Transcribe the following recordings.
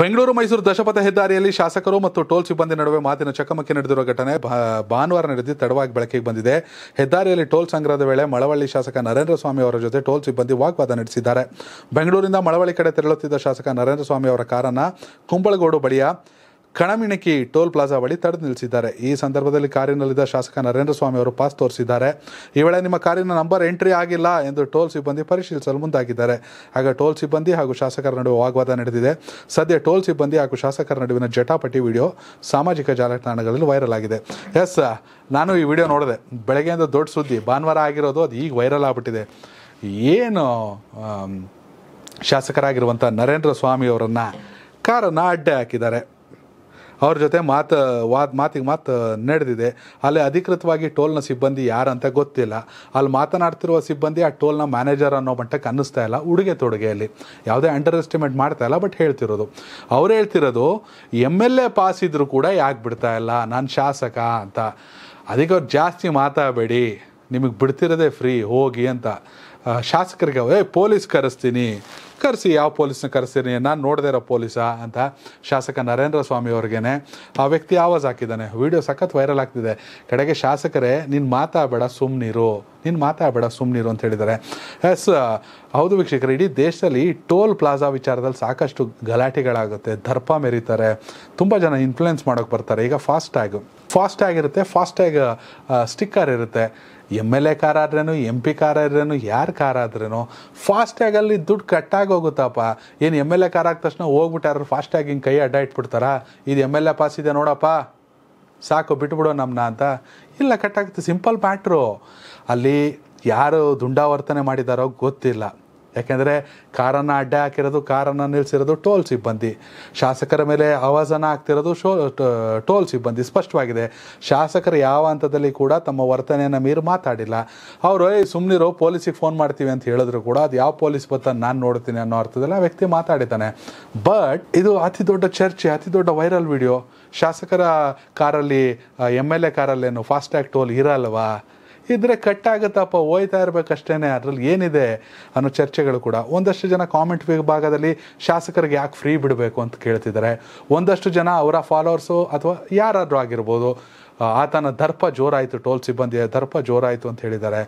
ಬೆಂಗಳೂರು ಮೈಸೂರು ದಶಪಥ ಹೆದ್ದಾರಿಯಲ್ಲಿ ಶಾಸಕರು ಮತ್ತು ಟೋಲ್ ಸಿಬ್ಬಂದಿ ನಡುವೆ ಮಾತಿನ ಚಕಮಕಿ ನಡೆದಿರುವ ಘಟನೆ ಭಾನುವಾರ ನಡೆದಿದ್ದು ತಡವಾಗಿ ಬೆಳಕಿಗೆ ಬಂದಿದೆ ಹೆದ್ದಾರಿಯಲ್ಲಿ ಟೋಲ್ ಸಂಗ್ರಹದ ವೇಳೆ ಮಳವಳ್ಳಿ ಶಾಸಕ ನರೇಂದ್ರ ಸ್ವಾಮಿ ಅವರ ಜೊತೆ ಟೋಲ್ ಸಿಬ್ಬಂದಿ ವಾಗ್ವಾದ ನಡೆಸಿದ್ದಾರೆ ಬೆಂಗಳೂರಿನಿಂದ ಮಳವಳ್ಳಿ ಕಡೆ ತೆರಳುತ್ತಿದ್ದ ಶಾಸಕ ನರೇಂದ್ರ ಸ್ವಾಮಿ ಅವರ ಕಾರನ್ನು ಕುಂಬಳಗೋಡು ಬಳಿಯ ಕಣಮಿಣಕಿ ಟೋಲ್ ಪ್ಲಾಜಾ ಬಳಿ ತಡೆದು ನಿಲ್ಲಿಸಿದ್ದಾರೆ ಈ ಸಂದರ್ಭದಲ್ಲಿ ಕಾರಿನಲ್ಲಿದ್ದ ಶಾಸಕ ನರೇಂದ್ರ ಸ್ವಾಮಿ ಅವರು ಪಾಸ್ ತೋರಿಸಿದ್ದಾರೆ ಈ ವೇಳೆ ನಿಮ್ಮ ಕಾರಿನ ನಂಬರ್ ಎಂಟ್ರಿ ಆಗಿಲ್ಲ ಎಂದು ಟೋಲ್ ಸಿಬ್ಬಂದಿ ಪರಿಶೀಲಿಸಲು ಮುಂದಾಗಿದ್ದಾರೆ ಆಗ ಟೋಲ್ ಸಿಬ್ಬಂದಿ ಹಾಗೂ ಶಾಸಕರ ನಡುವೆ ವಾಗ್ವಾದ ನಡೆದಿದೆ ಸದ್ಯ ಟೋಲ್ ಸಿಬ್ಬಂದಿ ಹಾಗೂ ಶಾಸಕರ ನಡುವಿನ ಜಟಾಪಟಿ ವಿಡಿಯೋ ಸಾಮಾಜಿಕ ಜಾಲತಾಣಗಳಲ್ಲಿ ವೈರಲ್ ಆಗಿದೆ ಎಸ್ ನಾನು ಈ ವಿಡಿಯೋ ನೋಡಿದೆ ಬೆಳಗ್ಗೆಯಿಂದ ದೊಡ್ಡ ಸುದ್ದಿ ಭಾನುವಾರ ಆಗಿರೋದು ಅದು ಈಗ ವೈರಲ್ ಆಗ್ಬಿಟ್ಟಿದೆ ಏನು ಶಾಸಕರಾಗಿರುವಂಥ ನರೇಂದ್ರ ಸ್ವಾಮಿ ಅವರನ್ನು ಕಾರನ್ನು ಅಡ್ಡೆ ಹಾಕಿದ್ದಾರೆ ಅವ್ರ ಜೊತೆ ಮಾತು ವಾದ ಮಾತಿಗೆ ಮಾತು ನಡೆದಿದೆ ಅಲ್ಲಿ ಅಧಿಕೃತವಾಗಿ ಟೋಲ್ನ ಸಿಬ್ಬಂದಿ ಯಾರಂತ ಗೊತ್ತಿಲ್ಲ ಅಲ್ಲಿ ಮಾತನಾಡ್ತಿರುವ ಸಿಬ್ಬಂದಿ ಆ ಟೋಲ್ನ ಮ್ಯಾನೇಜರ್ ಅನ್ನೋ ಮಟ್ಟಕ್ಕೆ ಅನ್ನಿಸ್ತಾ ಇಲ್ಲ ಉಡುಗೆ ತೊಡುಗೆಯಲ್ಲಿ ಯಾವುದೇ ಅಂಡರ್ ಎಸ್ಟಿಮೇಟ್ ಮಾಡ್ತಾ ಇಲ್ಲ ಬಟ್ ಹೇಳ್ತಿರೋದು ಅವ್ರು ಹೇಳ್ತಿರೋದು ಎಮ್ ಎಲ್ ಎ ಪಾಸ್ ಇದ್ದರೂ ಕೂಡ ಯಾಕೆ ಬಿಡ್ತಾ ಇಲ್ಲ ನಾನು ಶಾಸಕ ಅಂತ ಅದಕ್ಕೆ ಅವ್ರು ಜಾಸ್ತಿ ಮಾತಾಡಬೇಡಿ ನಿಮಗೆ ಬಿಡ್ತಿರೋದೇ ಫ್ರೀ ಹೋಗಿ ಅಂತ ಶಾಸಕರಿಗೆ ಏ ಪೊಲೀಸ್ ಕರೆಸ್ತೀನಿ ಕರೆಸಿ ಯಾವ ಪೊಲೀಸ್ನ ಕರೆಸಿರಿ ನಾನು ನೋಡದೇ ಇರೋ ಪೊಲೀಸ ಅಂತ ಶಾಸಕ ನರೇಂದ್ರ ಸ್ವಾಮಿ ಅವ್ರಿಗೇನೆ ಆ ವ್ಯಕ್ತಿ ಆವಾಜ್ ಹಾಕಿದ್ದಾನೆ ವಿಡಿಯೋ ಸಖತ್ ವೈರಲ್ ಆಗ್ತಿದೆ ಕಡೆಗೆ ಶಾಸಕರೇ ಮಾತಾ ಮಾತಾಡಬೇಡ ಸುಮ್ಮನಿರು ನೀನು ಮಾತಾಡಬೇಡ ಸುಮ್ಮನಿರು ಅಂತ ಹೇಳಿದ್ದಾರೆ ಎಸ್ ಹೌದು ವೀಕ್ಷಕರು ಇಡೀ ದೇಶದಲ್ಲಿ ಟೋಲ್ ಪ್ಲಾಜಾ ವಿಚಾರದಲ್ಲಿ ಸಾಕಷ್ಟು ಗಲಾಟೆಗಳಾಗುತ್ತೆ ದರ್ಪ ಮೆರೀತಾರೆ ತುಂಬ ಜನ ಇನ್ಫ್ಲುಯೆನ್ಸ್ ಮಾಡೋಕೆ ಬರ್ತಾರೆ ಈಗ ಫಾಸ್ಟ್ ಟ್ಯಾಗ್ ಫಾಸ್ಟ್ ಟ್ಯಾಗ್ ಇರುತ್ತೆ ಫಾಸ್ಟ್ ಟ್ಯಾಗ್ ಸ್ಟಿಕ್ಕರ್ ಇರುತ್ತೆ ಎಮ್ ಎಲ್ ಎ ಕಾರ್ ಆದ್ರೇನು ಎಮ್ ಪಿ ಕಾರ್ ಆದ್ರೇನು ಯಾರ ಕಾರ್ ಆದ್ರೇನು ಫಾಸ್ಟ್ಯಾಗಲ್ಲಿ ದುಡ್ಡು ಕಟ್ಟಾಗಿ ಹೋಗುತ್ತಪ್ಪ ಏನು ಎಮ್ ಎಲ್ ಎ ಕಾರ್ ಆದ ತಕ್ಷಣ ಹೋಗ್ಬಿಟ್ಟು ಯಾರು ಹಿಂಗೆ ಕೈ ಅಡ್ಡ ಇಟ್ಬಿಡ್ತಾರಾ ಇದು ಎಮ್ ಎಲ್ ಎ ಪಾಸ್ ಇದೆ ನೋಡಪ್ಪ ಸಾಕು ಬಿಟ್ಬಿಡೋ ನಮ್ಮನ್ನ ಅಂತ ಇಲ್ಲ ಕಟ್ಟಾಗುತ್ತೆ ಸಿಂಪಲ್ ಮ್ಯಾಟ್ರು ಅಲ್ಲಿ ಯಾರು ದುಂಡಾವರ್ತನೆ ಮಾಡಿದಾರೋ ಗೊತ್ತಿಲ್ಲ ಯಾಕೆಂದರೆ ಕಾರನ್ನು ಅಡ್ಡ ಹಾಕಿರೋದು ಕಾರನ್ನು ನಿಲ್ಲಿಸಿರೋದು ಟೋಲ್ ಸಿಬ್ಬಂದಿ ಶಾಸಕರ ಮೇಲೆ ಆವಾಜನ ಆಗ್ತಿರೋದು ಶೋ ಟೋಲ್ ಸಿಬ್ಬಂದಿ ಸ್ಪಷ್ಟವಾಗಿದೆ ಶಾಸಕರು ಯಾವ ಹಂತದಲ್ಲಿ ಕೂಡ ತಮ್ಮ ವರ್ತನೆಯನ್ನು ಮೀರಿ ಮಾತಾಡಿಲ್ಲ ಅವರು ಸುಮ್ಮನಿರೋ ಪೊಲೀಸಿಗೆ ಫೋನ್ ಮಾಡ್ತೀವಿ ಅಂತ ಹೇಳಿದ್ರು ಕೂಡ ಅದು ಯಾವ ಪೊಲೀಸ್ ಬತ್ತ ನಾನು ನೋಡ್ತೀನಿ ಅನ್ನೋ ಅರ್ಥದಲ್ಲಿ ಆ ವ್ಯಕ್ತಿ ಮಾತಾಡಿದ್ದಾನೆ ಬಟ್ ಇದು ಅತಿ ದೊಡ್ಡ ಚರ್ಚೆ ಅತಿ ದೊಡ್ಡ ವೈರಲ್ ವಿಡಿಯೋ ಶಾಸಕರ ಕಾರಲ್ಲಿ ಎಮ್ ಎಲ್ ಎ ಕಾರಲ್ಲೇನು ಫಾಸ್ಟ್ಯಾಗ್ ಟೋಲ್ ಇರಲ್ವಾ ಇದ್ರೆ ಕಟ್ ಆಗುತ್ತಪ್ಪ ಹೋಯ್ತಾ ಇರಬೇಕಷ್ಟೇ ಅದರಲ್ಲಿ ಏನಿದೆ ಅನ್ನೋ ಚರ್ಚೆಗಳು ಕೂಡ ಒಂದಷ್ಟು ಜನ ಕಾಮೆಂಟ್ ವಿಭಾಗದಲ್ಲಿ ಶಾಸಕರಿಗೆ ಯಾಕೆ ಫ್ರೀ ಬಿಡಬೇಕು ಅಂತ ಕೇಳ್ತಿದ್ದಾರೆ ಒಂದಷ್ಟು ಜನ ಅವರ ಫಾಲೋವರ್ಸು ಅಥವಾ ಯಾರಾದರೂ ಆಗಿರ್ಬೋದು ಆತನ ದರ್ಪ ಜೋರಾಯಿತು ಟೋಲ್ ಸಿಬ್ಬಂದಿಯ ದರ್ಪ ಜೋರಾಯಿತು ಅಂತ ಹೇಳಿದ್ದಾರೆ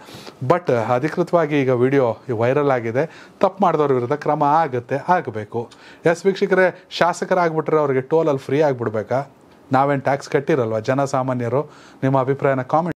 ಬಟ್ ಅಧಿಕೃತವಾಗಿ ಈಗ ವಿಡಿಯೋ ವೈರಲ್ ಆಗಿದೆ ತಪ್ಪು ಮಾಡಿದವ್ರ ವಿರುದ್ಧ ಕ್ರಮ ಆಗುತ್ತೆ ಆಗಬೇಕು ಎಸ್ ವೀಕ್ಷಕರೇ ಶಾಸಕರಾಗ್ಬಿಟ್ರೆ ಅವರಿಗೆ ಟೋಲಲ್ಲಿ ಫ್ರೀ ಆಗಿಬಿಡ್ಬೇಕಾ ನಾವೇನು ಟ್ಯಾಕ್ಸ್ ಕಟ್ಟಿರಲ್ವ ಜನಸಾಮಾನ್ಯರು ನಿಮ್ಮ ಅಭಿಪ್ರಾಯನ ಕಾಮೆಂಟ್